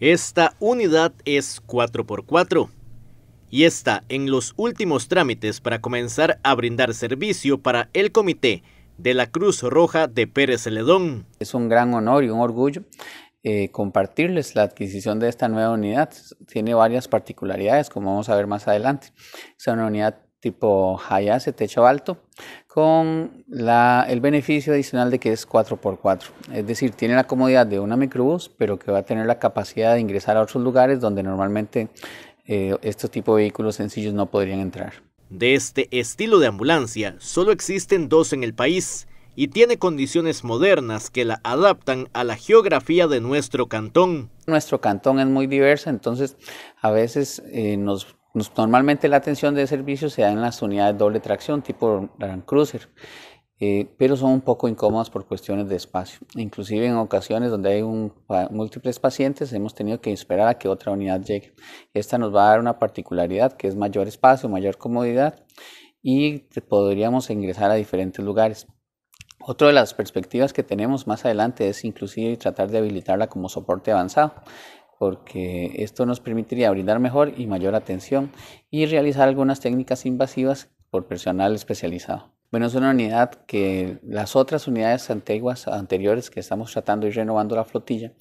Esta unidad es 4x4 y está en los últimos trámites para comenzar a brindar servicio para el comité de la Cruz Roja de Pérez Celedón. Es un gran honor y un orgullo eh, compartirles la adquisición de esta nueva unidad. Tiene varias particularidades, como vamos a ver más adelante. Es una unidad tipo Hayase, techo alto, con el beneficio adicional de que es 4x4. Es decir, tiene la comodidad de una microbús, pero que va a tener la capacidad de ingresar a otros lugares donde normalmente eh, estos tipos de vehículos sencillos no podrían entrar. De este estilo de ambulancia, solo existen dos en el país y tiene condiciones modernas que la adaptan a la geografía de nuestro cantón. Nuestro cantón es muy diverso, entonces a veces eh, nos Normalmente la atención de servicio se da en las unidades doble tracción tipo Land Cruiser, eh, pero son un poco incómodas por cuestiones de espacio. Inclusive en ocasiones donde hay un, múltiples pacientes hemos tenido que esperar a que otra unidad llegue. Esta nos va a dar una particularidad que es mayor espacio, mayor comodidad y podríamos ingresar a diferentes lugares. Otra de las perspectivas que tenemos más adelante es inclusive tratar de habilitarla como soporte avanzado porque esto nos permitiría brindar mejor y mayor atención y realizar algunas técnicas invasivas por personal especializado. Bueno, es una unidad que las otras unidades antiguas anteriores que estamos tratando y renovando la flotilla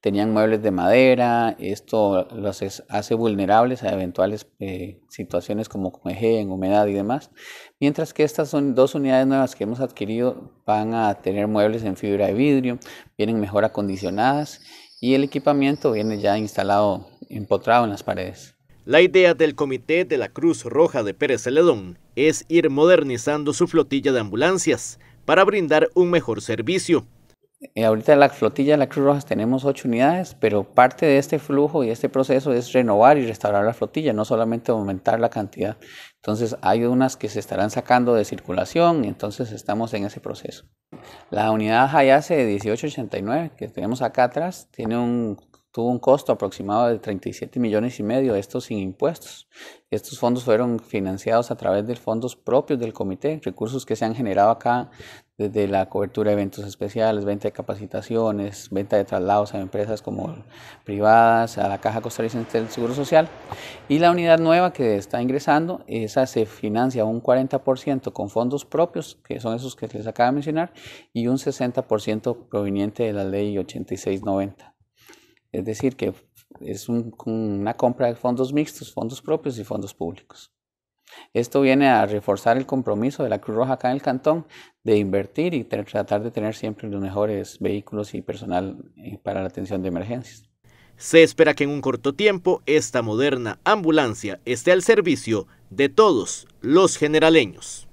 tenían muebles de madera, esto los hace vulnerables a eventuales eh, situaciones como eje, en humedad y demás, mientras que estas son dos unidades nuevas que hemos adquirido van a tener muebles en fibra de vidrio, vienen mejor acondicionadas y el equipamiento viene ya instalado, empotrado en las paredes. La idea del Comité de la Cruz Roja de Pérez Celedón es ir modernizando su flotilla de ambulancias para brindar un mejor servicio. Eh, ahorita en la flotilla de la Cruz Roja tenemos ocho unidades, pero parte de este flujo y este proceso es renovar y restaurar la flotilla, no solamente aumentar la cantidad. Entonces hay unas que se estarán sacando de circulación y entonces estamos en ese proceso. La unidad Hayase de 1889 que tenemos acá atrás tiene un, tuvo un costo aproximado de 37 millones y medio, estos sin impuestos. Estos fondos fueron financiados a través de fondos propios del comité, recursos que se han generado acá desde la cobertura de eventos especiales, venta de capacitaciones, venta de traslados a empresas como privadas, a la Caja Costarricense del Seguro Social. Y la unidad nueva que está ingresando, esa se financia un 40% con fondos propios, que son esos que les acabo de mencionar, y un 60% proveniente de la ley 8690. Es decir, que es una compra de fondos mixtos, fondos propios y fondos públicos. Esto viene a reforzar el compromiso de la Cruz Roja acá en el cantón de invertir y tratar de tener siempre los mejores vehículos y personal eh, para la atención de emergencias. Se espera que en un corto tiempo esta moderna ambulancia esté al servicio de todos los generaleños.